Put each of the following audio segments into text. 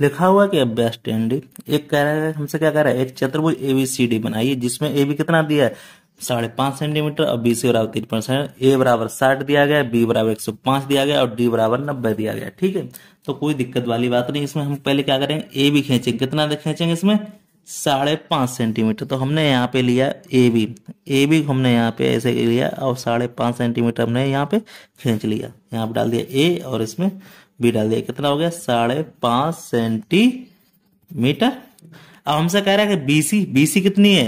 लिखा हुआ कि अभ्यास टेन डी एक कह रहा है हमसे क्या कह रहा है एक चतुर्भुज ए बी सी डी बनाइए जिसमें ए बी कितना दिया है साढ़े पांच सेंटीमीटर और बी सी बराबर तिरपन सेंटीमीटर ए बराबर साठ दिया गया बी बराबर एक सौ पांच दिया गया और डी बराबर नब्बे दिया गया ठीक है तो कोई दिक्कत वाली बात नहीं इसमें हम पहले क्या करेंगे ए बी खींचेंगे कितना खींचेंगे इसमें साढ़े पांच सेंटीमीटर तो हमने यहाँ पे लिया ए बी ए बी हमने यहाँ पे ऐसे लिया और साढ़े पांच सेंटीमीटर हमने यहाँ पे खींच लिया यहाँ पे डाल दिया ए और इसमें बी डाल दिया कितना हो गया साढ़े पांच सेंटीमीटर अब हमसे कह रहा है कि बीसी बीसी कितनी है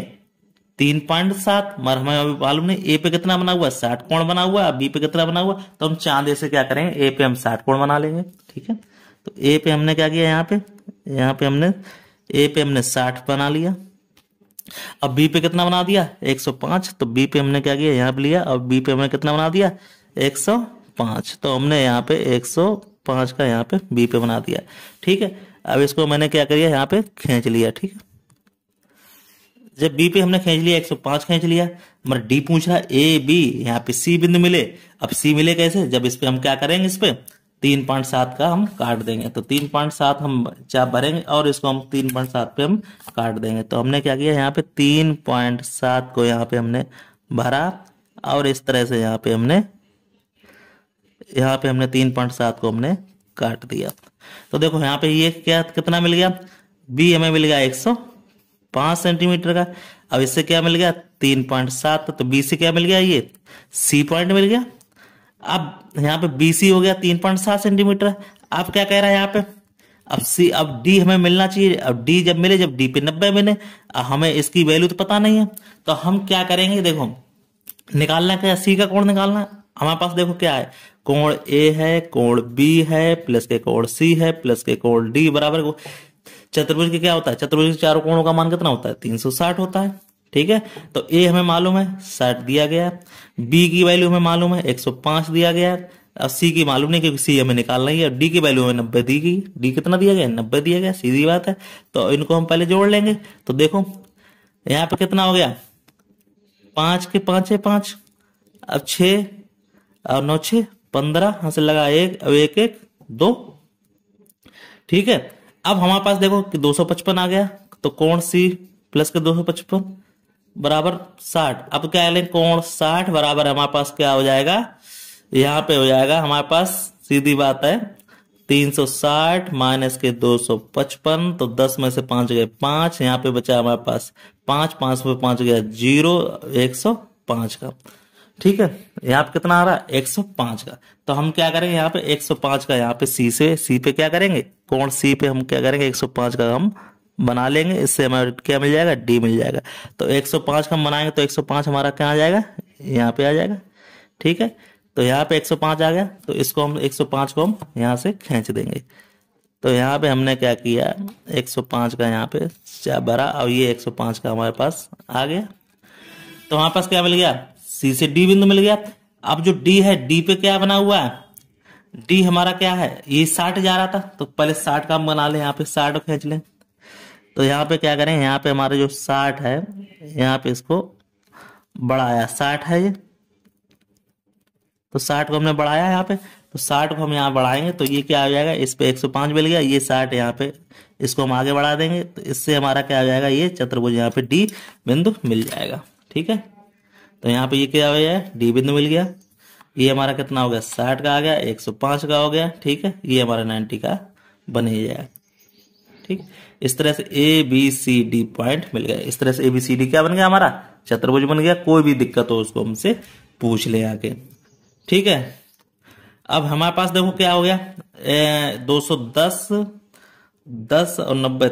तीन पॉइंट सात मगर हमें अभी मालूम नहीं ए पे कितना बना हुआ साठ कोण बना हुआ बी पे कितना बना हुआ तो हम चांदे से क्या करेंगे ए पे हम साठ कोण बना लेंगे ठीक है तो ए पे हमने क्या किया यहाँ पे यहाँ पे हमने ए पे हमने साठ बना लिया अब बी पे कितना बना दिया पांच तो बी पे हमने क्या किया यहाँ पे लिया और बी पे हमने कितना बना दिया पांच तो हमने यहाँ पे सौ पाँच का यहाँ पे बी पे बना दिया ठीक है अब इसको मैंने क्या किया यहाँ पे खींच लिया ठीक है जब बी पे हमने खींच लिया 105 खींच लिया हमारा डी पूछ रहा ए बी यहाँ पे सी बिंदु मिले अब सी मिले कैसे जब इस पे हम क्या करेंगे इस पे तीन पॉइंट सात का हम काट देंगे तो तीन पॉइंट सात हम चाप भरेंगे और इसको हम तीन पॉइंट सात पे हम काट देंगे तो हमने क्या किया यहाँ पे तीन पॉइंट सात को यहाँ पे हमने भरा और इस तरह से यहाँ पे हमने यहाँ पे हमने तीन पॉइंट सात को हमने काट दिया तो देखो यहाँ पे ये क्या कितना मिल गया बी हमें मिल गया एक सौ पांच सेंटीमीटर का अब इससे क्या मिल गया तीन पॉइंट सात तो बी से क्या मिल गया ये सी पॉइंट मिल गया अब यहाँ पे बी सी हो गया तीन पॉइंट सात सेंटीमीटर आप क्या कह रहे हैं यहाँ पे अब सी अब डी हमें मिलना चाहिए अब डी जब मिले जब डी पे नब्बे मिले हमें इसकी वैल्यू तो पता नहीं है तो हम क्या करेंगे देखो निकालना क्या सी का कोण निकालना हमारे पास देखो क्या है कोण ए है कोण बी है प्लस के कोण सी है प्लस के कोण डी बराबर चतुर्भुज के क्या होता है चतुर्भुज के चारों कोणों का मान कितना होता है 360 होता है ठीक है तो ए हमें मालूम है 60 दिया गया बी की वैल्यू हमें मालूम है 105 दिया गया अब सी की मालूम नहीं क्योंकि सी हमें निकालना ही है डी की वैल्यू हमें नब्बे दी गई डी कितना दिया गया नब्बे दिया गया सीधी बात है तो इनको हम पहले जोड़ लेंगे तो देखो यहाँ पे कितना हो गया पांच के पांच है पांच अब छ और नौ छः पंद्रह यहां से लगा एक अब एक एक दो ठीक है अब हमारे पास देखो कि दो सौ पचपन आ गया तो कोण सी प्लस के दो सौ पचपन बराबर साठ अब क्या लें कोण साठ बराबर हमारे पास क्या हो जाएगा यहाँ पे हो जाएगा हमारे पास सीधी बात है 360 माइनस के 255 तो 10 में से पांच गए पांच यहाँ पे बचा हमारे पास पांच पांच में पांच गया जीरो एक सौ पांच का ठीक है यहाँ पे कितना आ रहा है 105 का तो हम क्या करेंगे यहाँ पे 105 का यहाँ पे सी से सी पे क्या करेंगे कोण सी पे हम क्या करेंगे 105 का हम बना लेंगे इससे हमें क्या मिल जाएगा डी मिल जाएगा तो 105 का हम बनाएंगे तो 105 हमारा क्या आ जाएगा यहाँ पे आ जाएगा ठीक है तो यहाँ पे 105 आ गया तो इसको हम 105 को हम यहाँ से खींच देंगे तो यहाँ पे हमने क्या किया 105 का यहाँ पे भरा और ये 105 का हमारे पास आ गया तो हमारे पास क्या मिल गया सी से डी बिंदु मिल गया अब जो डी है डी पे क्या बना हुआ है डी हमारा क्या है ये साठ जा रहा था तो पहले साठ का हम बना ले यहाँ पे साठ खींच लें तो यहाँ पे क्या करें यहाँ पे हमारा जो साठ है यहाँ पे इसको बढ़ाया साठ है ये तो साठ को हमने बढ़ाया यहाँ पे तो साठ को हम यहाँ बढ़ाएंगे तो ये क्या हो जाएगा इस पे एक सौ पांच मिल गया ये साठ यहाँ पे इसको हम आगे बढ़ा देंगे तो इससे हमारा क्या हो जाएगा ये चतुर्भुज यहाँ पे डी बिंदु मिल जाएगा ठीक है तो यहाँ पे ये क्या हो गया डी बिंदु मिल गया ये हमारा कितना हो गया साठ का आ गया एक सौ पांच का हो गया ठीक है ये हमारा नाइन्टी का बन ही जाएगा ठीक इस तरह से A B C D point मिल गया इस तरह से ए बी सी डी क्या बन गया हमारा चतुर्भुज बन गया कोई भी दिक्कत हो उसको हमसे पूछ ले आके ठीक है अब हमारे पास देखो क्या हो गया ए, 210 10 और नब्बे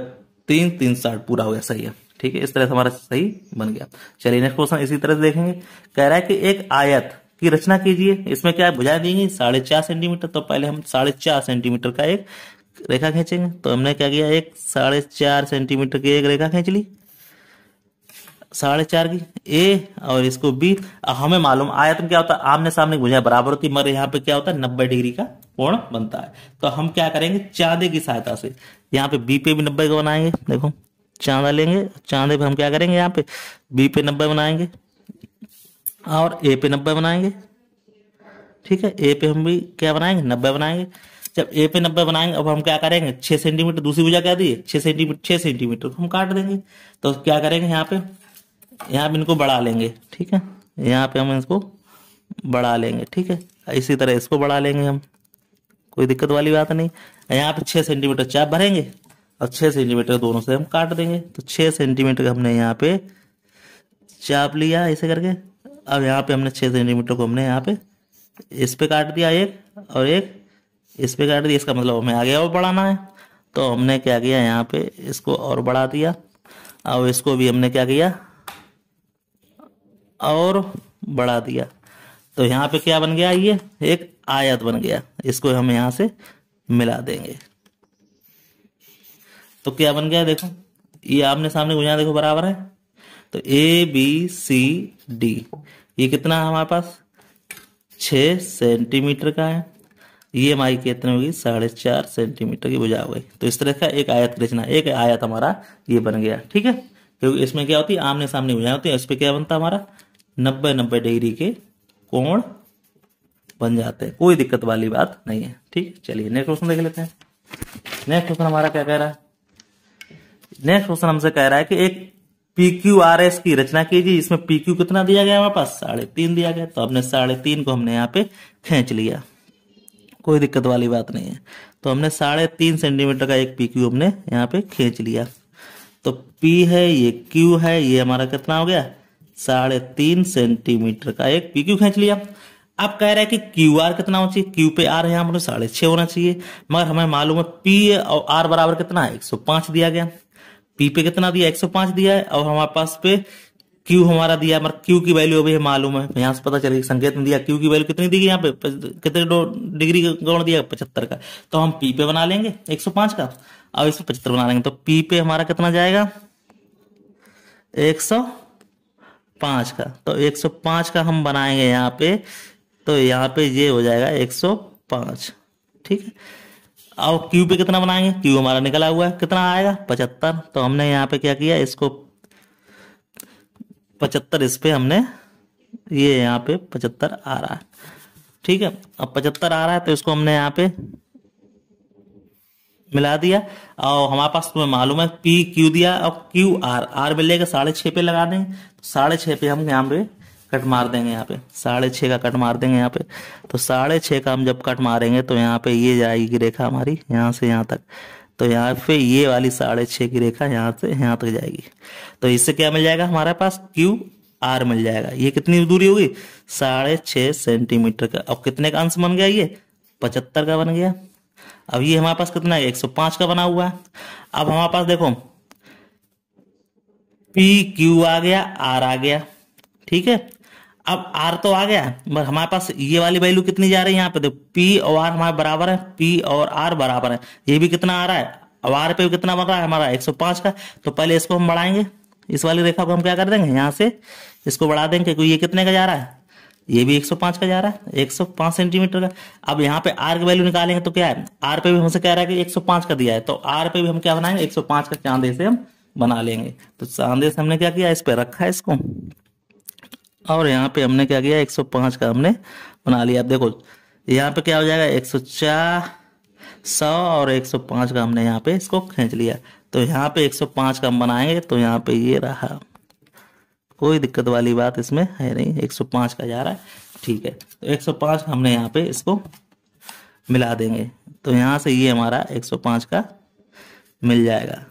तीन तीन साठ पूरा हो गया सही है ठीक है इस तरह से हमारा सही बन गया चलिए नेक्स्ट क्वेश्चन इसी तरह से देखेंगे कह रहा है कि एक आयत की रचना कीजिए इसमें क्या बुझा दी गई साढ़े चार सेंटीमीटर तो पहले हम साढ़े चार सेंटीमीटर का एक रेखा खींचेंगे तो हमने क्या किया एक साढ़े चार सेंटीमीटर की एक रेखा खींच ली साढ़े चार की ए और इसको बी हमें मालूम आयत में क्या होता है आमने सामने बुझा बराबर होती मगर यहाँ पे क्या होता है नब्बे डिग्री का कोण बनता है तो हम क्या करेंगे चांदे की सहायता से यहाँ पे बी पे भी नब्बे का बनाएंगे देखो चांदा लेंगे चांदे पे हम क्या करेंगे यहाँ पे बी पे नब्बे बनाएंगे और ए पे नब्बे बनाएंगे ठीक है ए पे हम भी क्या बनाएंगे नब्बे बनाएंगे जब ए पे नब्बे बनाएंगे अब हम क्या करेंगे छह सेंटीमीटर दूसरी भुजा क्या दी छह सेंटीमीटर छह सेंटीमीटर हम काट देंगे तो क्या करेंगे यहाँ पे यहाँ पे इनको बढ़ा लेंगे ठीक है यहाँ पे हम इसको बढ़ा लेंगे ठीक है इसी तरह इसको बढ़ा लेंगे हम कोई दिक्कत वाली बात नहीं यहाँ पे छह सेंटीमीटर चाप भरेंगे और छः सेंटीमीटर दोनों से हम काट देंगे तो छः सेंटीमीटर हमने यहाँ पे चाप लिया ऐसे करके अब यहाँ पे हमने छः सेंटीमीटर को हमने यहाँ पे इस पे काट दिया एक और एक इस पे काट दिया इसका मतलब हमें आगे और बढ़ाना है तो हमने क्या किया यहाँ पे इसको और बढ़ा दिया और इसको भी हमने क्या किया और बढ़ा दिया तो यहाँ पे क्या बन गया ये एक आयत बन गया इसको हम यहाँ से मिला देंगे तो क्या बन गया देखो ये आपने सामने गुजारा देखो बराबर है तो ए बी सी डी ये कितना हमारे पास छ सेंटीमीटर का है ये e हमारी कितनी होगी साढ़े चार सेंटीमीटर की बुझा हो गई तो इस तरह का एक आयत रचना एक आयत हमारा ये बन गया ठीक है क्योंकि इसमें क्या होती है आमने सामने भुजाएं होती है इस पर क्या बनता है हमारा नब्बे नब्बे डिग्री के कोण बन जाते हैं कोई दिक्कत वाली बात नहीं है ठीक है चलिए नेक्स्ट क्वेश्चन देख लेते हैं नेक्स्ट क्वेश्चन हमारा क्या कह रहा है नेक्स्ट क्वेश्चन हमसे कह रहा है कि एक पी क्यू आर एस की रचना कीजिए इसमें पी क्यू कितना दिया गया हमारे पास साढ़े तीन दिया गया तो हमने साढ़े तीन को हमने यहाँ पे खींच लिया कोई दिक्कत वाली बात नहीं है तो हमने साढ़े तीन सेंटीमीटर का एक पी क्यू हमने यहाँ पे खींच लिया तो P है ये Q है ये हमारा कितना हो गया साढ़े तीन सेंटीमीटर का एक पी क्यू खींच लिया अब कह रहे हैं कि क्यू आर कितना होना चाहिए क्यू पे आर यहाँ पर साढ़े छः होना चाहिए मगर हमें मालूम है पी और आर बराबर कितना है एक सौ पांच दिया गया पी पे कितना दिया 105 दिया है और हमारे पास पे क्यू हमारा दिया मतलब क्यू की वैल्यू अभी मालूम है यहाँ से पता चलेगा संकेत में दिया क्यू की वैल्यू कितनी दी गई यहाँ पे कितने डिग्री गौण दिया पचहत्तर का तो हम पी पे बना लेंगे पांच का और इसमें पचहत्तर बना लेंगे तो पी पे हमारा कितना जाएगा एक पांच का तो 105 का हम बनाएंगे यहाँ पे तो यहाँ पे ये हो जाएगा 105 ठीक है और क्यू पे कितना बनाएंगे क्यू हमारा निकला हुआ है कितना आएगा पचहत्तर तो हमने यहाँ पे क्या किया इसको पचहत्तर इस पे हमने ये यहाँ पे पचहत्तर आ रहा है ठीक है अब पचहत्तर आ रहा है तो इसको हमने यहाँ पे मिला दिया और हमारे पास तुम्हें मालूम है पी क्यू दिया और क्यू आर आर मिलेगा साढ़े छः पे लगा देंगे तो साढ़े छः पे हम यहाँ पे कट मार देंगे यहाँ पे साढ़े छः का कट मार देंगे यहाँ पे तो साढ़े छः का हम जब कट मारेंगे तो यहाँ पे ये जाएगी रेखा हमारी यहाँ से यहाँ तक तो यहाँ पे ये वाली साढ़े छः की रेखा यहाँ से यहाँ तक जाएगी तो इससे क्या मिल जाएगा हमारे पास क्यू आर मिल जाएगा ये कितनी दूरी होगी साढ़े छः सेंटीमीटर का अब कितने का अंश बन गया ये पचहत्तर का बन गया अब ये हमारे पास कितना है एक सौ पांच का बना हुआ है अब हमारे पास देखो पी क्यू आ गया आर आ गया ठीक है अब आर तो आ गया बट हमारे पास ये वाली वैल्यू कितनी जा रही है यहाँ पे देखो पी और आर हमारे बराबर है पी और आर बराबर है ये भी कितना आ रहा है अब आर पे कितना बन रहा है हमारा 105 का तो पहले इसको हम बढ़ाएंगे इस वाली रेखा को हम क्या कर देंगे यहाँ से इसको बढ़ा देंगे क्योंकि ये कितने का जा रहा है ये भी 105 का जा रहा है 105 सेंटीमीटर का अब यहाँ पे आर की वैल्यू निकालेंगे तो क्या है आर पे भी हमसे कह रहा है कि 105 का दिया है तो आर पे भी हम क्या बनाएंगे 105 का चांदे से हम बना लेंगे तो चांदे से हमने क्या किया इस पे रखा है इसको और यहाँ पे हमने क्या किया 105 का हमने बना लिया अब देखो यहाँ पे क्या हो जाएगा एक सौ चार सौ और 105 का हमने यहाँ पे इसको खींच लिया तो यहाँ पे 105 का हम बनाएंगे तो यहाँ पे ये रहा कोई दिक्कत वाली बात इसमें है नहीं 105 का जा रहा है ठीक है तो 105 का हमने यहाँ पे इसको मिला देंगे तो यहाँ से ये हमारा एक का मिल जाएगा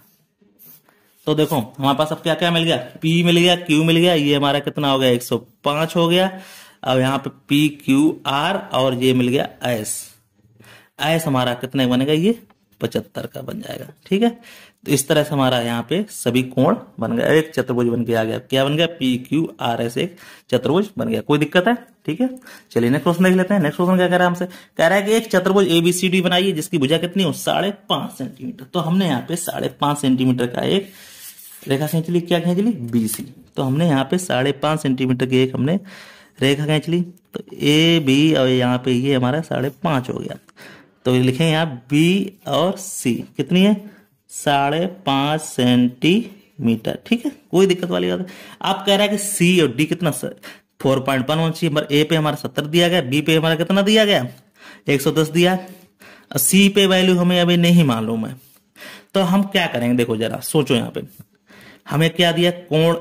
तो देखो हमारे पास अब क्या क्या मिल गया पी मिल गया क्यू मिल गया ये हमारा कितना हो गया 105 हो गया अब यहाँ पे पी क्यू आर और ये मिल गया एस एस हमारा कितने बनेगा ये 75 का बन जाएगा ठीक है तो इस तरह से हमारा यहाँ पे सभी कोण बन गया एक चतुर्भुज बन के आ गया क्या बन गया पी क्यू आर एस एक चतुर्भुज बन गया कोई दिक्कत है ठीक है चलिए नेक्स्ट क्वेश्चन देख लेते हैं नेक्स्ट क्वेश्चन क्या कह रहा है हमसे कह रहा है कि एक चतुर्भुज एबीसीडी बनाइए जिसकी भुजा कितनी हो साढ़े पांच सेंटीमीटर तो हमने यहाँ पे साढ़े पांच सेंटीमीटर का एक रेखा खींच ली क्या खींच ली बी सी तो हमने यहाँ पे साढ़े पाँच सेंटीमीटर की एक हमने रेखा खींच ली तो ए बी और यहाँ पे ये हमारा साढ़े पाँच हो गया तो लिखे यहाँ बी और सी कितनी है साढ़े पाँच सेंटीमीटर ठीक है कोई दिक्कत वाली बात आप कह रहे हैं कि सी और डी कितना फोर पॉइंट वन होना चाहिए ए पे हमारा सत्तर दिया गया बी पे हमारा कितना दिया गया एक सौ दस दिया और सी पे वैल्यू हमें अभी नहीं मालूम है तो हम क्या करेंगे देखो जरा सोचो यहाँ पे हमें क्या दिया कोण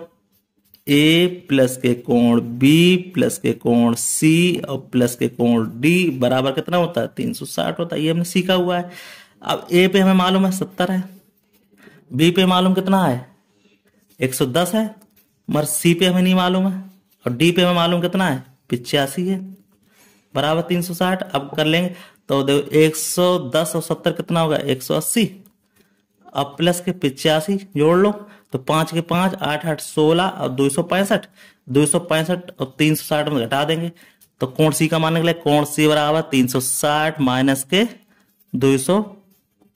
ए प्लस के कोण बी प्लस के कोण सी और प्लस के कोण डी बराबर कितना होता है साठ होता है ये हमने सीखा हुआ है अब ए पे हमें मालूम है सत्तर है बी पे मालूम कितना है 110 है मगर सी पे हमें नहीं मालूम है और डी पे हमें मालूम कितना है पिचासी है बराबर 360 अब कर लेंगे तो देखो 110 और 70 कितना होगा 180 अब प्लस के पिचासी जोड़ लो तो पांच के पांच आठ आठ सोलह और दो सौ पैंसठ दो सौ पैंसठ और तीन सौ साठ में घटा देंगे तो कोण सी का मानने के लिए कोण सी बराबर तीन सौ साठ माइनस के दो सौ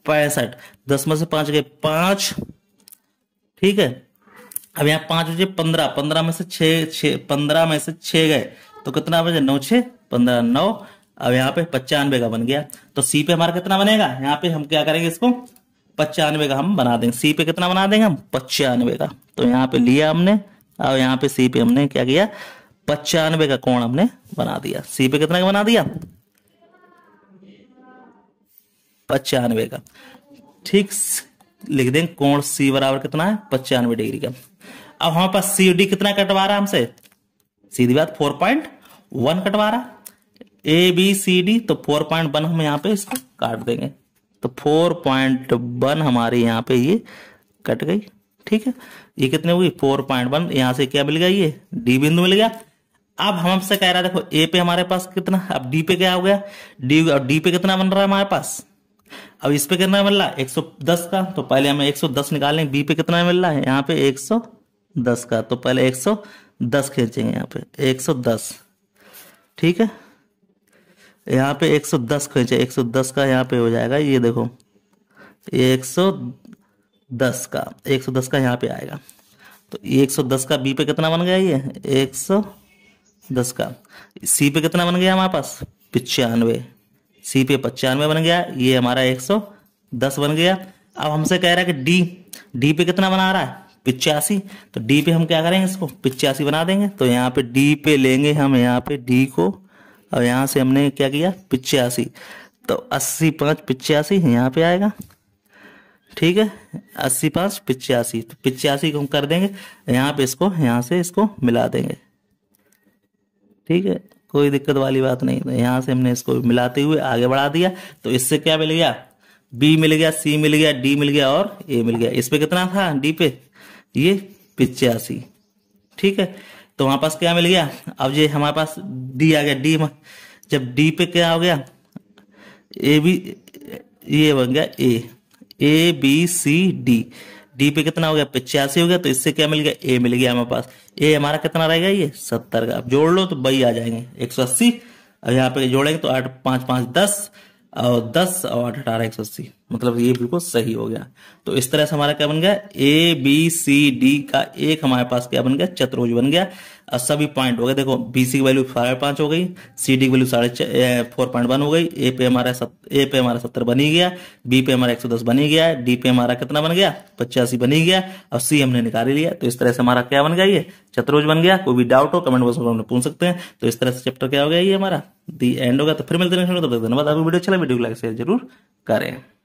पैंसठ दस में से पांच के पांच ठीक है अब यहाँ पांच बजे पंद्रह पंद्रह में से छ छः पंद्रह में से छ गए तो कितना बजे नौ छ पंद्रह नौ अब यहाँ पे पचानवे का बन गया तो सी पे हमारा कितना बनेगा यहाँ पे हम क्या करेंगे इसको पचानवे का हम बना देंगे सी पे कितना बना देंगे हम पचानवे का तो यहाँ पे लिया हमने और यहाँ पे सी पे हमने क्या किया पचानवे का कोण हमने बना दिया सी पे कितना का बना दिया पचानवे का ठीक लिख देंगे कोण सी बराबर कितना है पचानवे डिग्री का अब हमारे पास सी डी कितना कटवा रहा है हमसे सीधी बात फोर पॉइंट वन कटवा रहा ए बी सी डी तो फोर पॉइंट वन हम यहाँ पे इसको काट देंगे तो फोर पॉइंट वन हमारे यहाँ पे ये कट गई ठीक है ये कितने हुई फोर पॉइंट वन यहाँ से क्या मिल गया ये डी बिंदु मिल गया अब हम हमसे कह रहा है देखो ए पे हमारे पास कितना अब डी पे क्या हो गया डी और डी पे कितना बन रहा है हमारे पास अब इस पे कितना मिल रहा है 110 का तो पहले हमें 110 निकालें बी पे कितना मिल रहा है यहाँ पे 110 का तो पहले 110 खींचेंगे यहाँ पे 110 ठीक है यहाँ पे 110 खींचे एक का यहाँ पे हो जाएगा ये देखो 110 का 110 का यहाँ पे आएगा तो 110 का बी पे कितना बन गया ये 110 का सी पे कितना बन गया हमारे पास पचानवे सी पे पचानवे बन गया ये हमारा 110 बन गया अब हमसे कह रहा है कि डी डी पे कितना बना रहा है पिचासी तो डी पे हम क्या करेंगे इसको पिचासी बना देंगे तो यहाँ पे डी पे लेंगे हम यहाँ पे डी को और यहाँ से हमने क्या किया पिचासी तो अस्सी पाँच पिचासी यहाँ पे आएगा ठीक है अस्सी पाँच पिचासी तो पिचासी को हम कर देंगे यहाँ पे इसको यहाँ से इसको मिला देंगे ठीक है कोई दिक्कत वाली बात नहीं तो यहाँ से हमने इसको मिलाते हुए आगे बढ़ा दिया तो इससे क्या मिल गया बी मिल गया सी मिल गया डी मिल गया और ए मिल गया इस पे कितना था डी पे ये पिचासी ठीक है तो हमारे पास क्या मिल गया अब ये हमारे पास डी आ गया डी में जब डी पे क्या हो गया ए बी ये बन गया A A B C D D पे कितना हो गया पिचासी हो गया तो इससे क्या मिल गया ए मिल गया हमारे पास ए हमारा कितना रहेगा ये सत्तर का अब जोड़ लो तो बई आ जाएंगे एक सौ अस्सी अब यहाँ पे जोड़ेंगे तो आठ पाँच पाँच दस और दस और आठ अठारह एक सौ अस्सी मतलब ये बिल्कुल सही हो गया तो इस तरह से हमारा क्या बन गया ए बी सी डी का एक हमारे पास क्या बन गया चतुर्भुज बन गया और सभी पॉइंट हो गए देखो बी सी की वैल्यू साढ़े पांच हो गई सी डी की वैल्यू साढ़े फोर पॉइंट वन हो गई ए पे हमारा ए पे हमारा सत्तर बन ही गया बी पे हमारा एक सौ दस बन ही गया डी पे हमारा कितना बन गया पचासी बन ही गया और सी हमने निकाल ही लिया तो इस तरह से हमारा क्या बन गया ये चतुर्भुज बन गया कोई भी डाउट हो कमेंट बॉक्स में हमने पूछ सकते हैं तो इस तरह से चैप्टर क्या हो गया ये हमारा दी एंड होगा तो फिर मिलते हैं धन्यवाद आपको वीडियो अच्छा वीडियो को लाइक शेयर जरूर करें